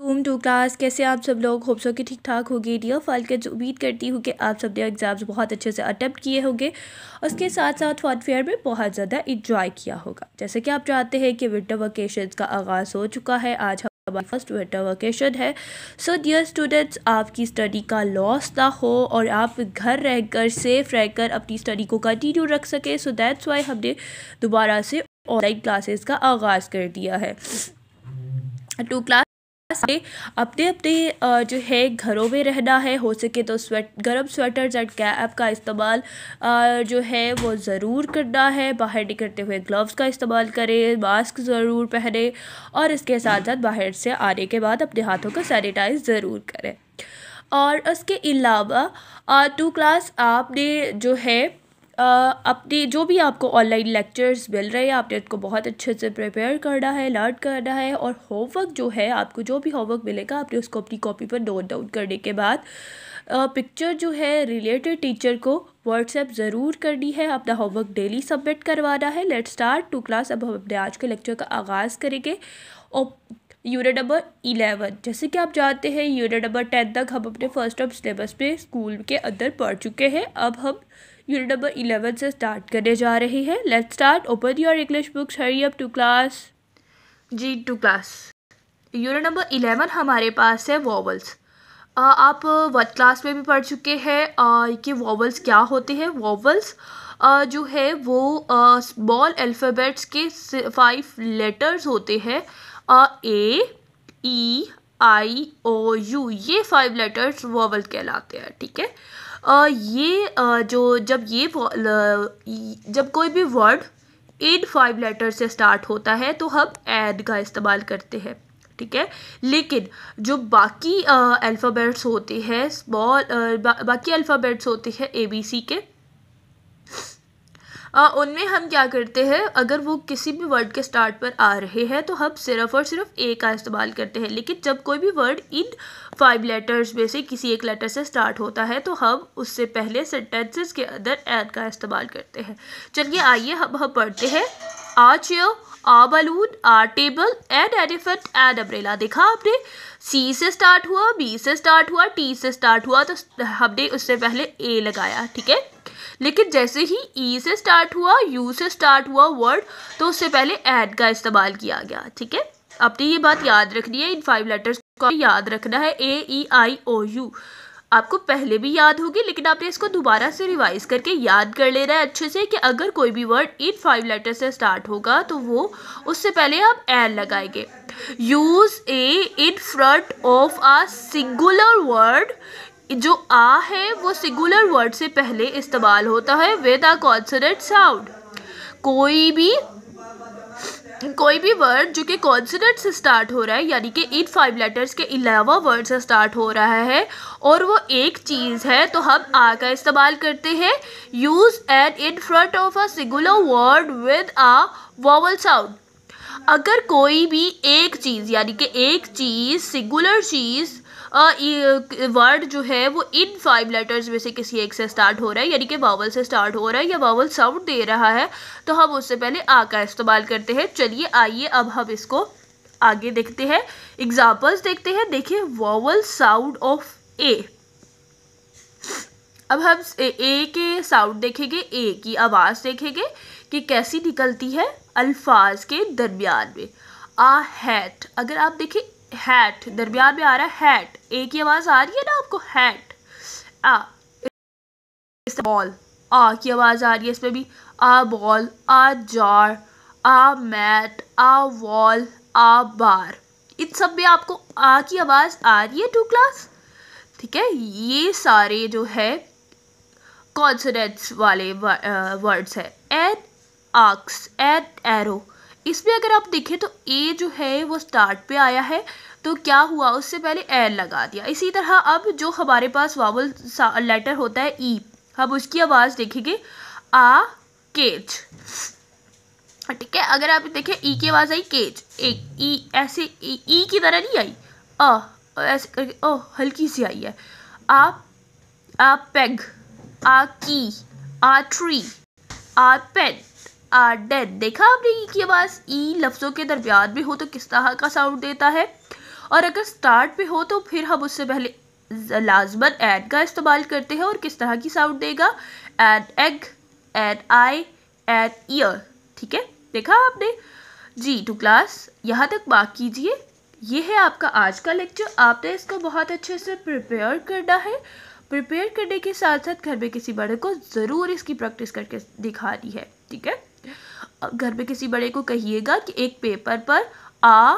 कूम to class कैसे आप सब लोग होप सो कि ठीक ठाक होगी डियर फालकज उम्मीद करती हूँ कि आप सब ने एग्ज़ाम्स बहुत अच्छे से अटैप्ट किए होंगे उसके साथ साथ फॉर्थ फेयर में बहुत ज़्यादा इंजॉय किया होगा जैसे कि आप चाहते हैं कि विंटर वकेशन का आगाज़ हो चुका है आज हमारी फर्स्ट विंटर वकेशन है सो डियर स्टूडेंट्स आपकी स्टडी का लॉस ना हो और आप घर रहकर सेफ रहकर अपनी स्टडी को कंटिन्यू रख सके सो दैट्स वाई हमने दोबारा से ऑनलाइन क्लासेस का आगाज़ कर दिया है टू क्लास अपने अपने जो है घरों में रहना है हो सके तो स्वेट गर्म स्वेटर्स एंड कैप का इस्तेमाल जो है वो ज़रूर करना है बाहर निकलते हुए ग्लव्स का इस्तेमाल करें मास्क ज़रूर पहने और इसके साथ साथ बाहर से आने के बाद अपने हाथों को सैनिटाइज ज़रूर करें और उसके अलावा टू क्लास आपने जो है अपने जो भी आपको ऑनलाइन लेक्चर्स मिल रहे हैं आपने उसको बहुत अच्छे से प्रिपेयर करना है लर्न करना है और होमवर्क जो है आपको जो भी होमवर्क मिलेगा आपने उसको अपनी कॉपी पर नोट डाउन करने के बाद पिक्चर जो है रिलेटेड टीचर को व्हाट्सएप ज़रूर करनी है अपना होमवर्क डेली सबमिट करवाना है लेट स्टार्ट टू क्लास अब हम अपने आज के लेक्चर का आगाज़ करेंगे और यूनिट नंबर इलेवन जैसे कि आप जानते हैं यूनिट नंबर टेन तक हम अपने फर्स्ट ऑफ सिलेबस पे स्कूल के अंदर पढ़ चुके हैं अब हम यूनिट नंबर इलेवन से स्टार्ट करने जा रहे हैं let start open your English books hurry up to class जी to class unit number eleven हमारे पास है वॉवल्स आप वर्थ क्लास में भी पढ़ चुके हैं कि वॉवल्स क्या होते हैं वॉवल्स जो है वो स्मॉल अल्फ़ाबेट्स के फाइव लेटर्स होते हैं A E I O U ये फाइव लेटर्स वॉवल कहलाते हैं ठीक है ये जो जब ये जब कोई भी वर्ड एट फाइव लेटर से स्टार्ट होता है तो हम एड का इस्तेमाल करते हैं ठीक है लेकिन जो बाकी अल्फ़ाबेट्स होते हैं स्मॉल बा, बाकी अल्फ़ाबेट्स होते हैं ए बी सी के उनमें हम क्या करते हैं अगर वो किसी भी वर्ड के स्टार्ट पर आ रहे हैं तो हम सिर्फ और सिर्फ ए का इस्तेमाल करते हैं लेकिन जब कोई भी वर्ड इन फाइव लेटर्स में से किसी एक लेटर से स्टार्ट होता है तो हम उससे पहले सेंटेंसेस के अंदर एन का इस्तेमाल करते हैं चलिए आइए हम हम पढ़ते हैं आज your a balloon are table and elephant and umbrella देखा आपने सी से स्टार्ट हुआ बी से स्टार्ट हुआ टी से स्टार्ट हुआ तो हमने उससे पहले ए लगाया ठीक है लेकिन जैसे ही ई e से स्टार्ट हुआ यू से स्टार्ट हुआ वर्ड तो उससे पहले एड का इस्तेमाल किया गया ठीक है आपने ये बात याद रखनी है इन फाइव लेटर्स को याद रखना है ए ई आई ओ यू आपको पहले भी याद होगी लेकिन आपने इसको दोबारा से रिवाइज करके याद कर ले रहा है अच्छे से कि अगर कोई भी वर्ड इन फाइव लेटर से स्टार्ट होगा तो वो उससे पहले आप एन लगाएंगे use a in front of a singular word जो आ है वो सिंगुलर वर्ड से पहले इस्तेमाल होता है विद आ कॉन्सनेंट साउंड कोई भी कोई भी वर्ड जो कि कॉन्सनेंट से स्टार्ट हो रहा है यानी कि इन फाइव लेटर्स के अलावा वर्ड से स्टार्ट हो रहा है और वो एक चीज़ है तो हम आ का इस्तेमाल करते हैं use an in front of a singular word with a vowel sound अगर कोई भी एक चीज़ यानी कि एक चीज़ सिंगुलर चीज़ वर्ड जो है वो इन फाइव लेटर्स में से किसी एक से स्टार्ट हो रहा है यानी कि वावल से स्टार्ट हो रहा है या वावल साउंड दे रहा है तो हम उससे पहले आ का इस्तेमाल करते हैं चलिए आइए अब हम इसको आगे देखते हैं एग्जाम्पल्स देखते हैं देखिए वावल साउंड ऑफ ए अब हम ए के साउंड देखेंगे ए की आवाज़ देखेंगे कि कैसी निकलती है अल्फाज के दरमियान में आ हैट अगर आप देखें हैट दरमियान में आ रहा है हैट एक ही आवाज़ आ रही है ना आपको हैट आ बॉल आ की आवाज़ आ रही है इसमें भी a ball a jar a mat a wall a bar इन सब में आपको आ की आवाज़ आ रही है टू क्लास ठीक है ये सारे जो है कॉन्सनेंट्स वाले वर्ड्स है एन आक्स एन एरो इसमें अगर आप देखें तो ए जो है वो स्टार्ट पे आया है तो क्या हुआ उससे पहले एल लगा दिया इसी तरह अब जो हमारे पास वावल लेटर होता है ई e, अब उसकी आवाज़ देखेंगे आ केज ठीक है अगर आप देखें ई e की आवाज़ आई केज एक ई e, ऐसे ई की तरह नहीं आई अ ऐसे करके ओ हल्की सी आई है आ आ peg a key a tree a pen a dad देखा आपने ई की आवाज़ ई e लफ्ज़ों के दरमियान भी हो तो किस तरह का साउंड देता है और अगर स्टार्ट पे हो तो फिर हम उससे पहले लाजमन एड का इस्तेमाल करते हैं और किस तरह की साउंड देगा an egg an eye an ear ठीक है देखा आपने जी टू क्लास यहाँ तक बात कीजिए ये है आपका आज का लेक्चर आपने इसको बहुत अच्छे से प्रिपेयर करना है प्रिपेयर करने के साथ साथ घर में किसी बड़े को ज़रूर इसकी प्रैक्टिस करके दिखा दी है ठीक है घर पे किसी बड़े को कहिएगा कि एक पेपर पर आ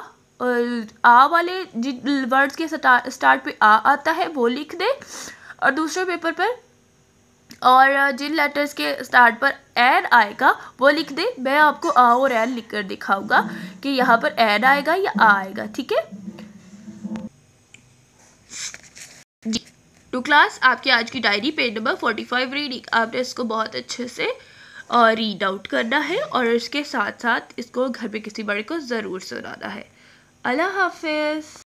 आ वाले जिन वर्ड्स के स्टार्ट पे आ आता है वो लिख दे और दूसरे पेपर पर और जिन लेटर्स के स्टार्ट पर एन आएगा वो लिख दे मैं आपको आ और एन लिख कर दिखाऊंगा कि यहाँ पर एन आएगा या आ आएगा ठीक है जी टू क्लास आपकी आज की diary page number forty five reading आपने इसको बहुत अच्छे से रीड आउट करना है और इसके साथ साथ इसको घर पे किसी बड़े को ज़रूर सुनाना है अल्लाह हाफिज़